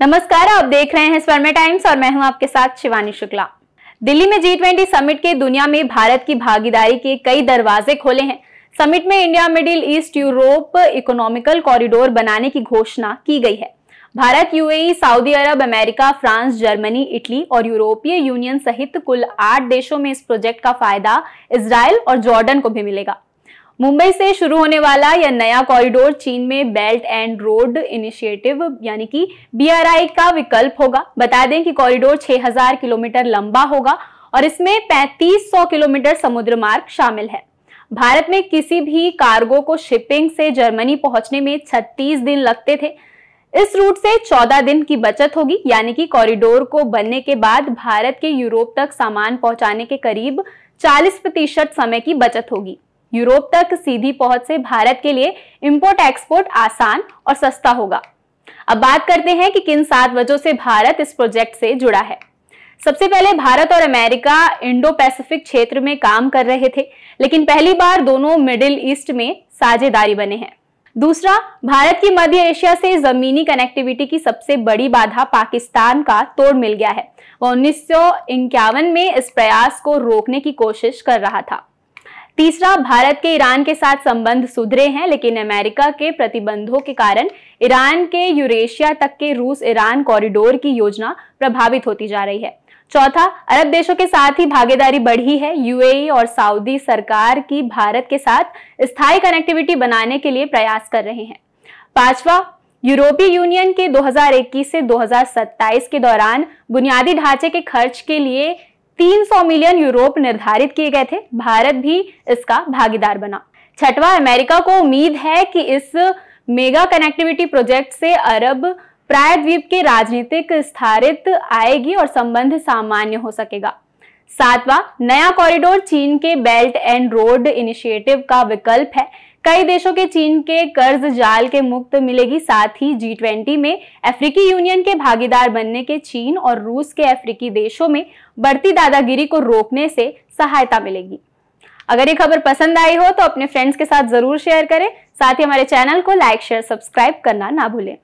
नमस्कार आप देख रहे हैं स्वर्मे टाइम्स और मैं हूं आपके साथ शिवानी शुक्ला दिल्ली में जी ट्वेंटी समिट के दुनिया में भारत की भागीदारी के कई दरवाजे खोले हैं समिट में India Middle East Europe economical corridor बनाने की घोषणा की गई है Bharat UAE Saudi Arab America France Germany Italy और यूरोपीय यूनियन सहित कुल आठ देशों में इस प्रोजेक्ट का फायदा इसराइल और जॉर्डन को भी मिलेगा मुंबई से शुरू होने वाला यह नया कॉरिडोर चीन में बेल्ट एंड रोड इनिशिएटिव यानी कि बी का विकल्प होगा बता दें कि कॉरिडोर 6000 किलोमीटर लंबा होगा और इसमें 3500 किलोमीटर समुद्र मार्ग शामिल है भारत में किसी भी कार्गो को शिपिंग से जर्मनी पहुंचने में 36 दिन लगते थे इस रूट से 14 दिन की बचत होगी यानी कि कॉरिडोर को बनने के बाद भारत के यूरोप तक सामान पहुंचाने के करीब 40 प्रतिशत समय की बचत होगी यूरोप तक सीधी पहुंच से भारत के लिए इंपोर्ट एक्सपोर्ट आसान और सस्ता होगा अब बात करते हैं कि किन सात वजहों से भारत इस प्रोजेक्ट से जुड़ा है सबसे पहले भारत और अमेरिका इंडो पैसिफिक क्षेत्र में काम कर रहे थे लेकिन पहली बार दोनों मिडिल ईस्ट में साझेदारी बने हैं दूसरा भारत की मध्य एशिया से जमीनी कनेक्टिविटी की सबसे बड़ी बाधा पाकिस्तान का तोड़ मिल गया है वह उन्नीस में इस प्रयास को रोकने की कोशिश कर रहा था तीसरा भारत के ईरान के साथ संबंध सुधरे हैं लेकिन अमेरिका के प्रतिबंधों के कारण ईरान के यूरेशिया तक के रूस ईरान कॉरिडोर की योजना प्रभावित होती जा रही है चौथा अरब देशों के साथ ही भागीदारी बढ़ी है यूएई और सऊदी सरकार की भारत के साथ स्थायी कनेक्टिविटी बनाने के लिए प्रयास कर रहे हैं पांचवा यूरोपीय यूनियन के 2021 से 2027 के दौरान बुनियादी ढांचे के खर्च के लिए 300 मिलियन यूरोप निर्धारित किए गए थे भारत भी इसका भागीदार बना छठवा अमेरिका को उम्मीद है कि इस मेगा कनेक्टिविटी प्रोजेक्ट से अरब प्रायद्वीप के राजनीतिक स्थारित आएगी और संबंध सामान्य हो सकेगा सातवां नया कॉरिडोर चीन के बेल्ट एंड रोड इनिशिएटिव का विकल्प है कई देशों के चीन के कर्ज जाल के मुक्त मिलेगी साथ ही जी ट्वेंटी में अफ्रीकी यूनियन के भागीदार बनने के चीन और रूस के अफ्रीकी देशों में बढ़ती दादागिरी को रोकने से सहायता मिलेगी अगर ये खबर पसंद आई हो तो अपने फ्रेंड्स के साथ जरूर शेयर करें साथ ही हमारे चैनल को लाइक शेयर सब्सक्राइब करना ना भूलें